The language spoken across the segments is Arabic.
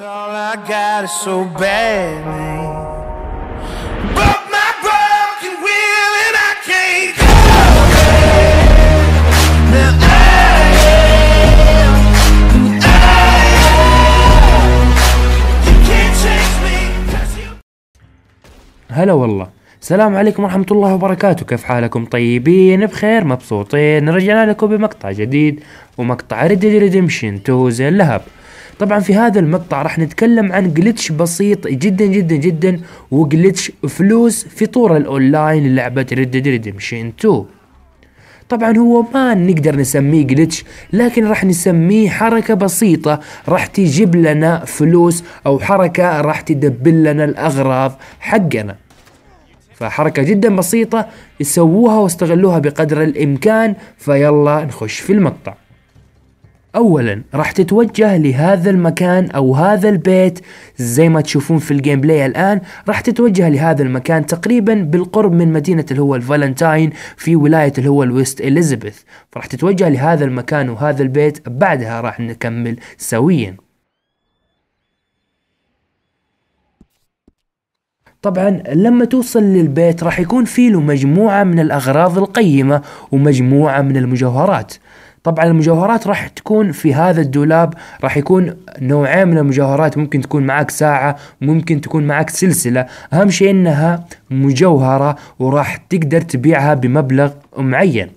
all I got is so هلا والله. السلام عليكم ورحمة الله وبركاته كيف حالكم طيبين بخير مبسوطين رجعنا لكم بمقطع جديد ومقطع ريد ريديمشن تو اللهب طبعا في هذا المقطع راح نتكلم عن جلتش بسيط جدا جدا جدا وجلتش فلوس في طور الاونلاين للعبة ريد ديد ريدمشن 2 طبعا هو ما نقدر نسميه جلتش لكن راح نسميه حركة بسيطة راح تجيب لنا فلوس او حركة راح تدبل لنا الاغراض حقنا فحركة جدا بسيطة سووها واستغلوها بقدر الامكان فيلا نخش في المقطع اولا راح تتوجه لهذا المكان او هذا البيت زي ما تشوفون في الجيم بلاي الان راح تتوجه لهذا المكان تقريبا بالقرب من مدينة اللي هو الفالنتاين في ولاية اللي هو الويست اليزابيث فراح تتوجه لهذا المكان وهذا البيت بعدها راح نكمل سويا طبعا لما توصل للبيت راح يكون في له مجموعة من الأغراض القيمة ومجموعة من المجوهرات طبعا المجوهرات راح تكون في هذا الدولاب راح يكون نوعين من المجوهرات ممكن تكون معك ساعة ممكن تكون معك سلسلة أهم شيء أنها مجوهرة وراح تقدر تبيعها بمبلغ معين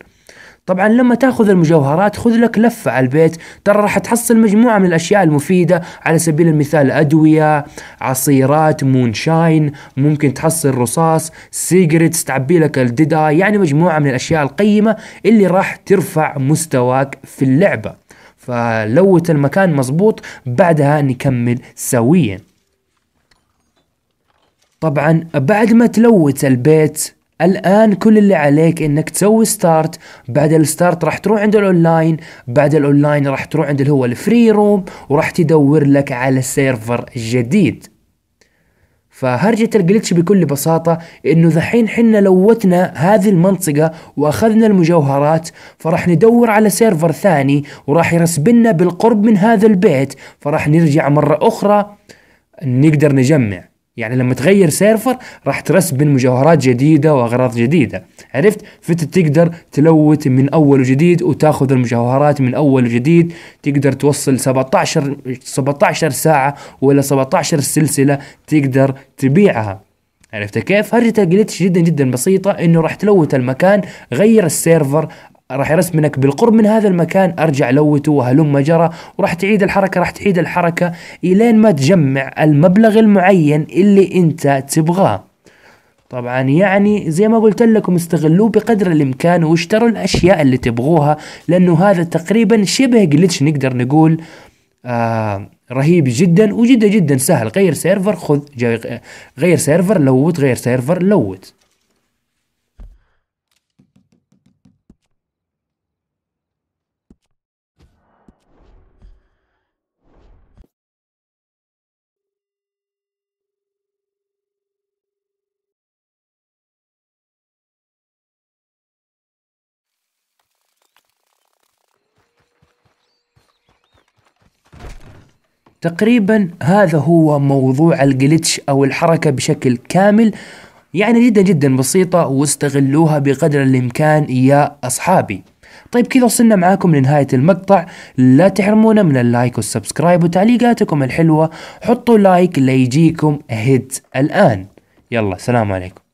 طبعا لما تاخذ المجوهرات خذ لك لفة على البيت ترى راح تحصل مجموعة من الأشياء المفيدة على سبيل المثال أدوية عصيرات مونشاين ممكن تحصل رصاص سيجرتس تعبي لك الددا يعني مجموعة من الأشياء القيمة اللي راح ترفع مستواك في اللعبة فلوت المكان مظبوط بعدها نكمل سويا طبعا بعد ما تلوت البيت الان كل اللي عليك انك تسوي ستارت بعد الستارت راح تروح عند الاونلاين بعد الاونلاين راح تروح عند اللي هو الفري روم وراح تدور لك على سيرفر جديد فهرجة الجلتش بكل بساطة انه ذحين حنا لوتنا هذه المنطقة واخذنا المجوهرات فراح ندور على سيرفر ثاني وراح يرسبنا بالقرب من هذا البيت فراح نرجع مرة اخرى نقدر نجمع يعني لما تغير سيرفر راح ترسب مجوهرات جديدة وأغراض جديدة عرفت فأنت تقدر تلوت من أول وجديد وتاخذ المجوهرات من أول وجديد تقدر توصل 17 17 ساعة ولا 17 سلسلة تقدر تبيعها عرفت كيف؟ هرجتها جلتش جدا جدا بسيطة انه راح تلوت المكان غير السيرفر راح يرسم منك بالقرب من هذا المكان ارجع لوته وهلم جرى وراح تعيد الحركه راح تعيد الحركه الين ما تجمع المبلغ المعين اللي انت تبغاه طبعا يعني زي ما قلت لكم استغلوه بقدر الامكان واشتروا الاشياء اللي تبغوها لانه هذا تقريبا شبه جلتش نقدر نقول آه رهيب جدا وجدا جدا سهل غير سيرفر خذ غير سيرفر لوت غير سيرفر لوت تقريبا هذا هو موضوع الجلتش او الحركة بشكل كامل يعني جدا جدا بسيطة واستغلوها بقدر الامكان يا اصحابي طيب كذا وصلنا معاكم لنهاية المقطع لا تحرمونا من اللايك والسبسكرايب وتعليقاتكم الحلوة حطوا لايك ليجيكم هيد الآن يلا سلام عليكم